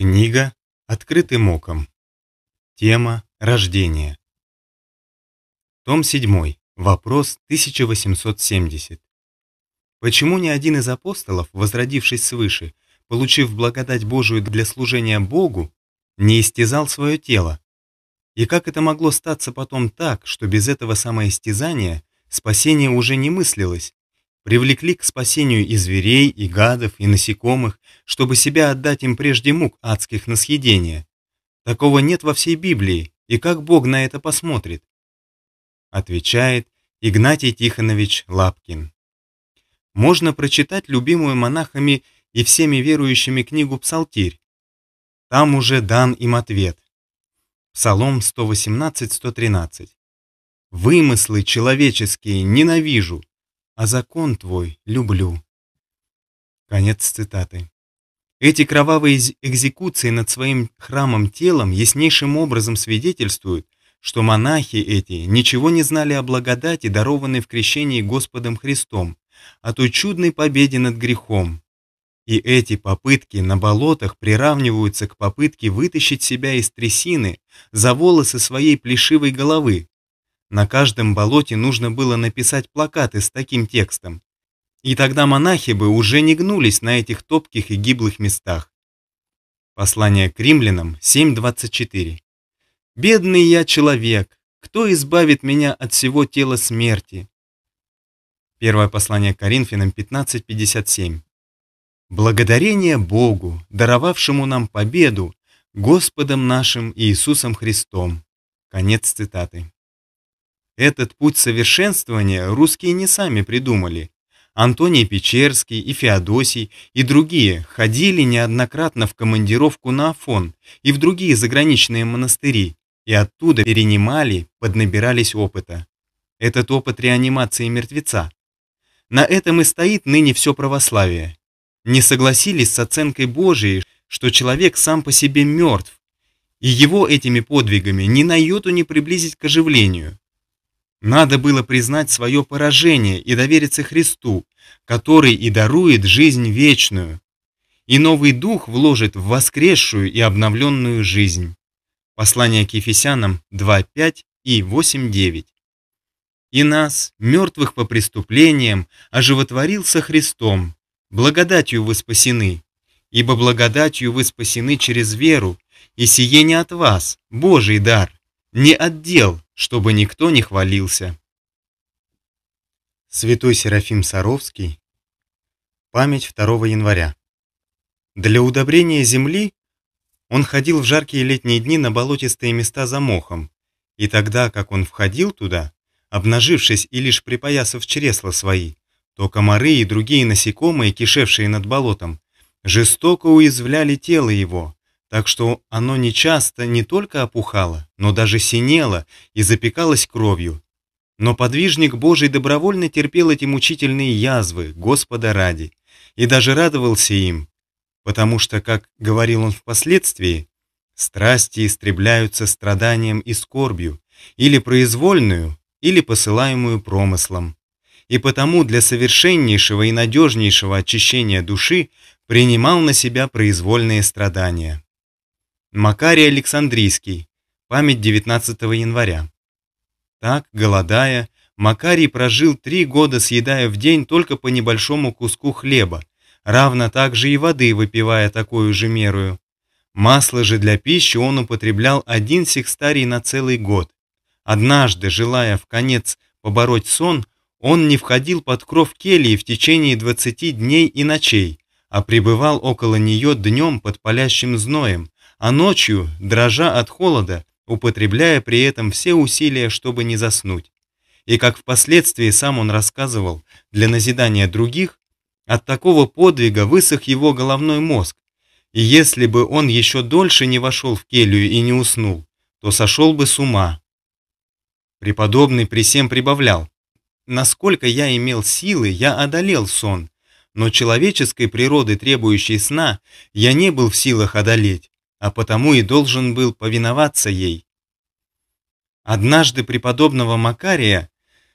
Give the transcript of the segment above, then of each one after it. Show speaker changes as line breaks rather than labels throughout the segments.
Книга «Открытым оком». Тема «Рождение». Том 7. Вопрос 1870. Почему ни один из апостолов, возродившись свыше, получив благодать Божию для служения Богу, не истязал свое тело? И как это могло статься потом так, что без этого самоистязания спасение уже не мыслилось, привлекли к спасению и зверей, и гадов, и насекомых, чтобы себя отдать им прежде мук адских на съедение. Такого нет во всей Библии, и как Бог на это посмотрит? Отвечает Игнатий Тихонович Лапкин. Можно прочитать любимую монахами и всеми верующими книгу «Псалтирь». Там уже дан им ответ. Псалом 118-113. «Вымыслы человеческие ненавижу, а закон твой люблю». Конец цитаты. Эти кровавые экзекуции над своим храмом телом яснейшим образом свидетельствуют, что монахи эти ничего не знали о благодати, дарованной в крещении Господом Христом, о той чудной победе над грехом. И эти попытки на болотах приравниваются к попытке вытащить себя из трясины за волосы своей плешивой головы. На каждом болоте нужно было написать плакаты с таким текстом и тогда монахи бы уже не гнулись на этих топких и гиблых местах. Послание к римлянам 7.24. «Бедный я человек, кто избавит меня от всего тела смерти?» Первое послание к Коринфянам 15.57. «Благодарение Богу, даровавшему нам победу, Господом нашим Иисусом Христом». Конец цитаты. Этот путь совершенствования русские не сами придумали, Антоний Печерский и Феодосий и другие ходили неоднократно в командировку на Афон и в другие заграничные монастыри, и оттуда перенимали, поднабирались опыта. Этот опыт реанимации мертвеца. На этом и стоит ныне все православие. Не согласились с оценкой Божией, что человек сам по себе мертв, и его этими подвигами ни на йоту не приблизить к оживлению. Надо было признать свое поражение и довериться Христу, который и дарует жизнь вечную, и новый дух вложит в воскресшую и обновленную жизнь. Послание к Ефесянам 2.5 и 8.9. И нас, мертвых по преступлениям, оживотворил со Христом, благодатью вы спасены, ибо благодатью вы спасены через веру, и сие не от вас, Божий дар, не отдел, чтобы никто не хвалился. Святой Серафим Саровский. Память 2 января. Для удобрения земли он ходил в жаркие летние дни на болотистые места за мохом, и тогда, как он входил туда, обнажившись и лишь припоясав чресла свои, то комары и другие насекомые, кишевшие над болотом, жестоко уязвляли тело его, так что оно нечасто не только опухало, но даже синело и запекалось кровью, но подвижник Божий добровольно терпел эти мучительные язвы Господа ради и даже радовался им, потому что, как говорил он впоследствии, страсти истребляются страданием и скорбью, или произвольную, или посылаемую промыслом. И потому для совершеннейшего и надежнейшего очищения души принимал на себя произвольные страдания. Макарий Александрийский. Память 19 января. Так, голодая, Макарий прожил три года, съедая в день только по небольшому куску хлеба, равно так же и воды выпивая такую же мерую. Масло же для пищи он употреблял один секстарий на целый год. Однажды, желая в конец побороть сон, он не входил под кров келии в течение 20 дней и ночей, а пребывал около нее днем под палящим зноем, а ночью, дрожа от холода, употребляя при этом все усилия, чтобы не заснуть. И как впоследствии сам он рассказывал, для назидания других, от такого подвига высох его головной мозг, и если бы он еще дольше не вошел в келью и не уснул, то сошел бы с ума. Преподобный при всем прибавлял, «Насколько я имел силы, я одолел сон, но человеческой природы, требующей сна, я не был в силах одолеть, а потому и должен был повиноваться ей. Однажды преподобного Макария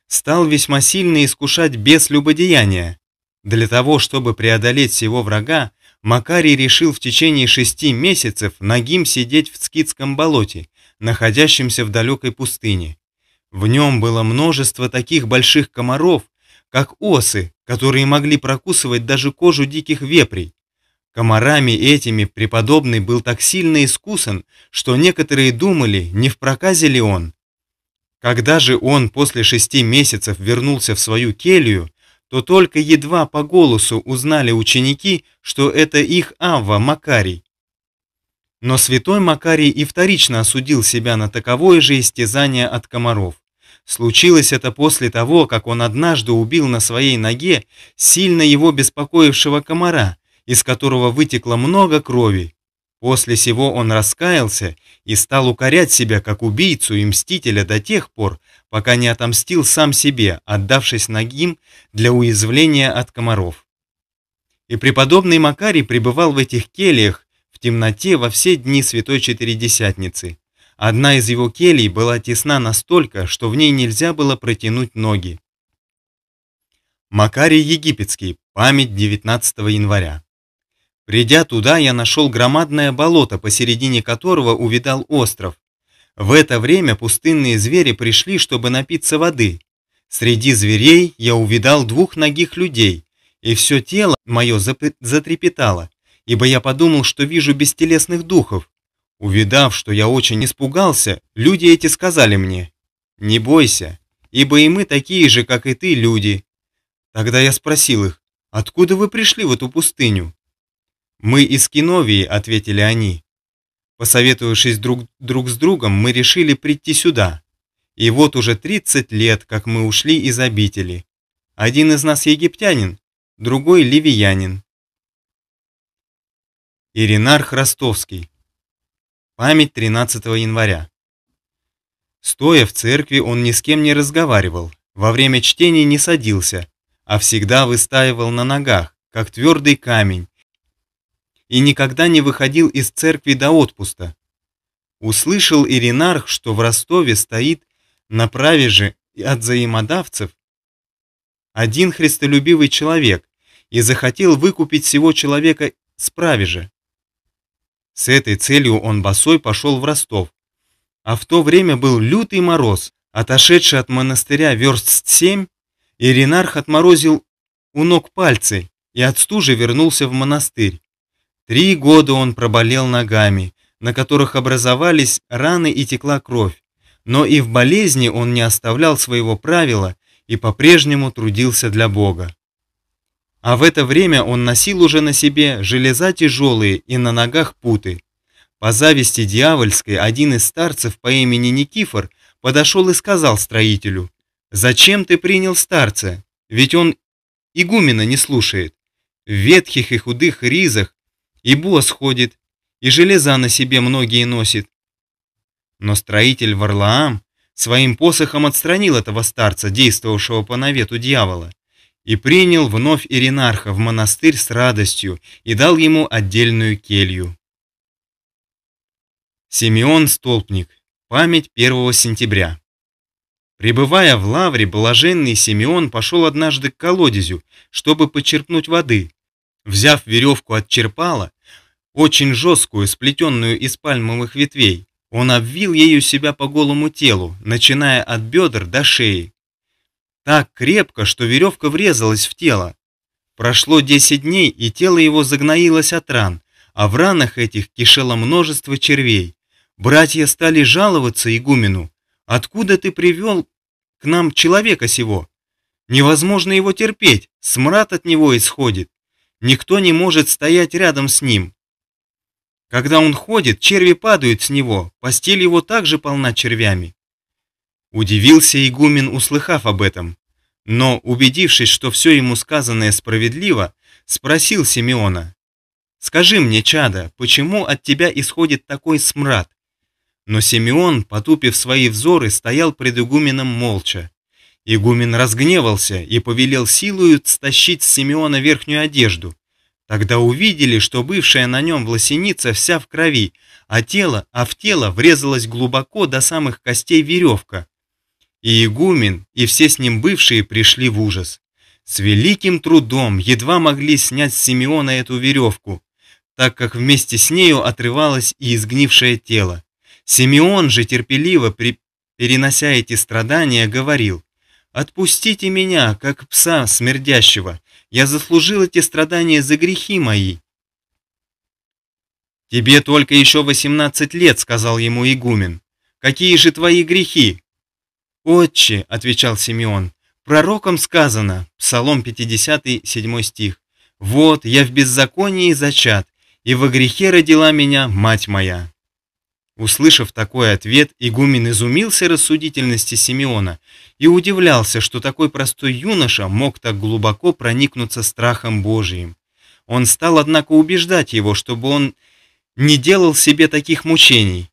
стал весьма сильно искушать без любодеяния. Для того, чтобы преодолеть его врага, Макарий решил в течение шести месяцев нагим сидеть в Скидском болоте, находящемся в далекой пустыне. В нем было множество таких больших комаров, как осы, которые могли прокусывать даже кожу диких вепрей. Комарами этими преподобный был так сильно искусан, что некоторые думали, не в проказе ли он. Когда же он после шести месяцев вернулся в свою келью, то только едва по голосу узнали ученики, что это их Авва Макарий. Но святой Макарий и вторично осудил себя на таковое же истязание от комаров. Случилось это после того, как он однажды убил на своей ноге сильно его беспокоившего комара – из которого вытекло много крови. После сего он раскаялся и стал укорять себя как убийцу и мстителя до тех пор, пока не отомстил сам себе, отдавшись ногим для уязвления от комаров. И преподобный Макарий пребывал в этих кельях в темноте во все дни Святой Четыредесятницы. Одна из его келий была тесна настолько, что в ней нельзя было протянуть ноги. Макарий Египетский. Память 19 января. Придя туда, я нашел громадное болото, посередине которого увидал остров. В это время пустынные звери пришли, чтобы напиться воды. Среди зверей я увидал двух ногих людей, и все тело мое затрепетало, ибо я подумал, что вижу бестелесных духов. Увидав, что я очень испугался, люди эти сказали мне, «Не бойся, ибо и мы такие же, как и ты, люди». Тогда я спросил их, «Откуда вы пришли в эту пустыню?» «Мы из Киновии», — ответили они. Посоветовавшись друг, друг с другом, мы решили прийти сюда. И вот уже 30 лет, как мы ушли из обители. Один из нас египтянин, другой ливиянин. Иринарх Ростовский. Память 13 января. Стоя в церкви, он ни с кем не разговаривал, во время чтения не садился, а всегда выстаивал на ногах, как твердый камень, и никогда не выходил из церкви до отпуста. Услышал Иринарх, что в Ростове стоит на правеже от заимодавцев один христолюбивый человек и захотел выкупить всего человека с правежи. С этой целью он босой пошел в Ростов. А в то время был лютый мороз, отошедший от монастыря верст семь, иринарх отморозил у ног пальцы и от стужи вернулся в монастырь. Три года он проболел ногами, на которых образовались раны и текла кровь, но и в болезни он не оставлял своего правила и по-прежнему трудился для Бога. А в это время он носил уже на себе железа тяжелые и на ногах путы. По зависти дьявольской один из старцев по имени Никифор подошел и сказал строителю, «Зачем ты принял старца? Ведь он игумена не слушает. В ветхих и худых ризах и босс ходит, и железа на себе многие носит. Но строитель Варлаам своим посохом отстранил этого старца, действовавшего по навету дьявола, и принял вновь Иринарха в монастырь с радостью и дал ему отдельную келью. Симеон Столпник. Память 1 сентября. Прибывая в лавре, блаженный Симеон пошел однажды к колодезю, чтобы почерпнуть воды. Взяв веревку от черпала, очень жесткую, сплетенную из пальмовых ветвей. Он обвил ею себя по голому телу, начиная от бедр до шеи. Так крепко, что веревка врезалась в тело. Прошло 10 дней, и тело его загноилось от ран, а в ранах этих кишело множество червей. Братья стали жаловаться игумену. «Откуда ты привел к нам человека сего? Невозможно его терпеть, смрад от него исходит. Никто не может стоять рядом с ним, когда он ходит, черви падают с него, постель его также полна червями. Удивился игумен, услыхав об этом, но, убедившись, что все ему сказанное справедливо, спросил Симеона, «Скажи мне, чада, почему от тебя исходит такой смрад?» Но Симеон, потупив свои взоры, стоял пред игуменом молча. Игумен разгневался и повелел силою стащить с Симеона верхнюю одежду, Тогда увидели, что бывшая на нем власеница вся в крови, а тело, а в тело врезалась глубоко до самых костей веревка. И игумен, и все с ним бывшие пришли в ужас. С великим трудом едва могли снять с Симеона эту веревку, так как вместе с нею отрывалось и изгнившее тело. Симеон же терпеливо, при... перенося эти страдания, говорил, «Отпустите меня, как пса смердящего, я заслужил эти страдания за грехи мои. «Тебе только еще восемнадцать лет», — сказал ему игумен. «Какие же твои грехи?» «Отче», — отвечал Симеон, — «пророком сказано, Псалом 57 стих, «Вот, я в беззаконии зачат, и во грехе родила меня мать моя». Услышав такой ответ, игумен изумился рассудительности Симеона и удивлялся, что такой простой юноша мог так глубоко проникнуться страхом Божиим. Он стал, однако, убеждать его, чтобы он не делал себе таких мучений.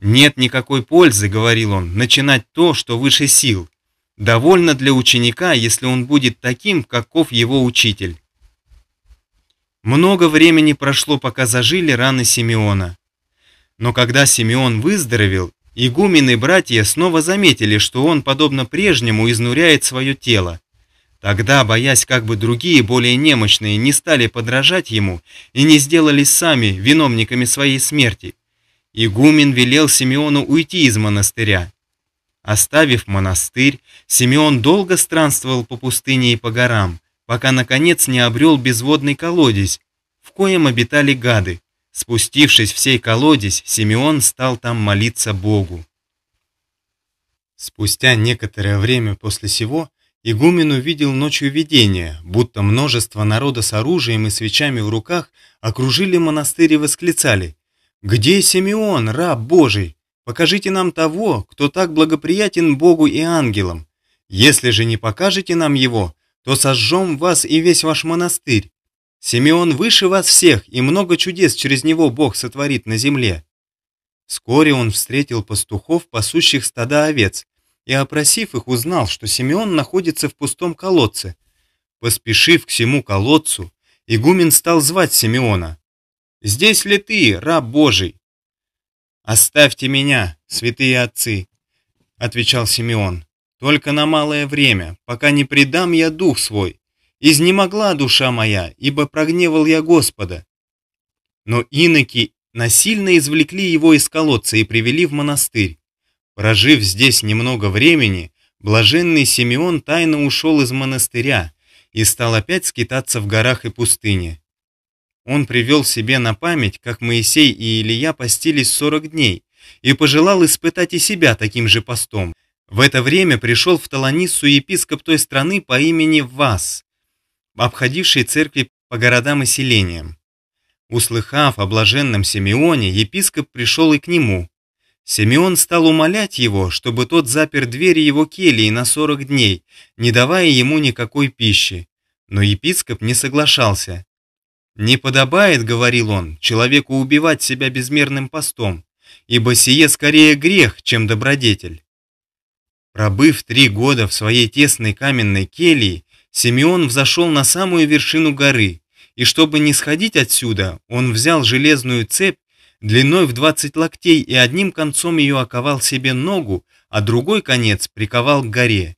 «Нет никакой пользы, — говорил он, — начинать то, что выше сил. Довольно для ученика, если он будет таким, каков его учитель». Много времени прошло, пока зажили раны Симеона. Но когда Симеон выздоровел игумены-братья снова заметили, что он, подобно прежнему, изнуряет свое тело. Тогда, боясь, как бы другие, более немощные, не стали подражать ему и не сделались сами виновниками своей смерти, игумен велел Симеону уйти из монастыря. Оставив монастырь, Симеон долго странствовал по пустыне и по горам, пока, наконец, не обрел безводный колодец, в коем обитали гады. Спустившись в сей колодец, Симеон стал там молиться Богу. Спустя некоторое время после сего игумен увидел ночью видение, будто множество народа с оружием и свечами в руках окружили монастырь и восклицали «Где Симеон, раб Божий? Покажите нам того, кто так благоприятен Богу и ангелам. Если же не покажете нам его, то сожжем вас и весь ваш монастырь, Симеон выше вас всех, и много чудес через него Бог сотворит на земле». Вскоре он встретил пастухов, пасущих стада овец, и, опросив их, узнал, что Симеон находится в пустом колодце. Поспешив к всему колодцу, игумен стал звать Симеона. «Здесь ли ты, раб Божий?» «Оставьте меня, святые отцы», — отвечал Симеон, — «только на малое время, пока не предам я дух свой». Изнемогла душа моя, ибо прогневал я Господа. Но иноки насильно извлекли его из колодца и привели в монастырь. Прожив здесь немного времени, блаженный Симеон тайно ушел из монастыря и стал опять скитаться в горах и пустыне. Он привел себе на память, как Моисей и Илья постились 40 дней, и пожелал испытать и себя таким же постом. В это время пришел в Таланису епископ той страны по имени Вас, обходившие церкви по городам и селениям. Услыхав о блаженном Симеоне, епископ пришел и к нему. Симеон стал умолять его, чтобы тот запер двери его келии на сорок дней, не давая ему никакой пищи. Но епископ не соглашался. «Не подобает, — говорил он, — человеку убивать себя безмерным постом, ибо сие скорее грех, чем добродетель». Пробыв три года в своей тесной каменной келии, Симеон взошел на самую вершину горы, и чтобы не сходить отсюда, он взял железную цепь длиной в 20 локтей и одним концом ее оковал себе ногу, а другой конец приковал к горе.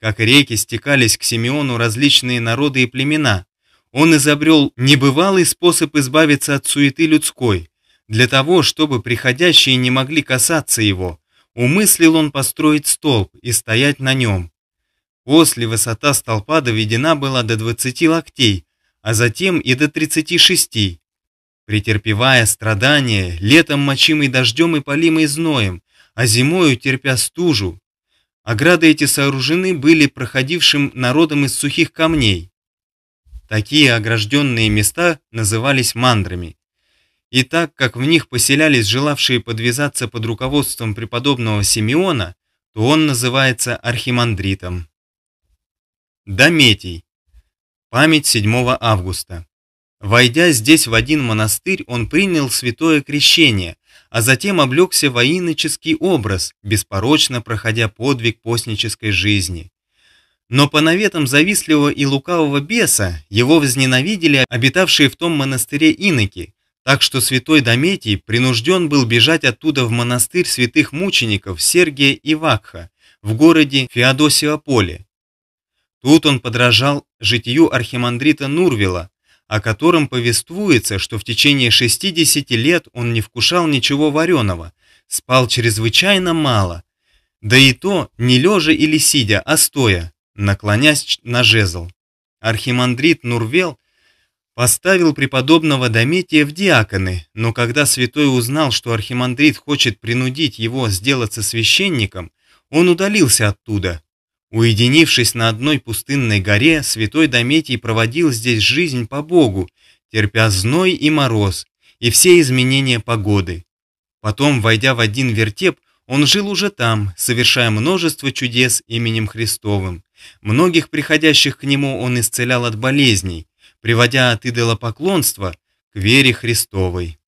Как реки стекались к Симеону различные народы и племена, он изобрел небывалый способ избавиться от суеты людской, для того, чтобы приходящие не могли касаться его, умыслил он построить столб и стоять на нем, После высота столпа доведена была до 20 локтей, а затем и до 36. Претерпевая страдания, летом мочимый дождем и полимый зноем, а зимою терпя стужу, ограды эти сооружены были проходившим народом из сухих камней. Такие огражденные места назывались мандрами. И так как в них поселялись желавшие подвязаться под руководством преподобного Симеона, то он называется архимандритом. Дометий. Память 7 августа. Войдя здесь в один монастырь, он принял святое крещение, а затем облегся во иноческий образ, беспорочно проходя подвиг постнической жизни. Но по наветам завистливого и лукавого беса его возненавидели обитавшие в том монастыре иноки, так что святой Дометий принужден был бежать оттуда в монастырь святых мучеников Сергия и Вакха в городе Феодосиополе, Тут он подражал житию архимандрита Нурвила, о котором повествуется, что в течение 60 лет он не вкушал ничего вареного, спал чрезвычайно мало, да и то не лежа или сидя, а стоя, наклонясь на жезл. Архимандрит Нурвел поставил преподобного Дометия в диаконы, но когда святой узнал, что архимандрит хочет принудить его сделаться священником, он удалился оттуда, Уединившись на одной пустынной горе, святой Дометий проводил здесь жизнь по Богу, терпя зной и мороз, и все изменения погоды. Потом, войдя в один вертеп, он жил уже там, совершая множество чудес именем Христовым. Многих приходящих к нему он исцелял от болезней, приводя от идолопоклонства к вере Христовой.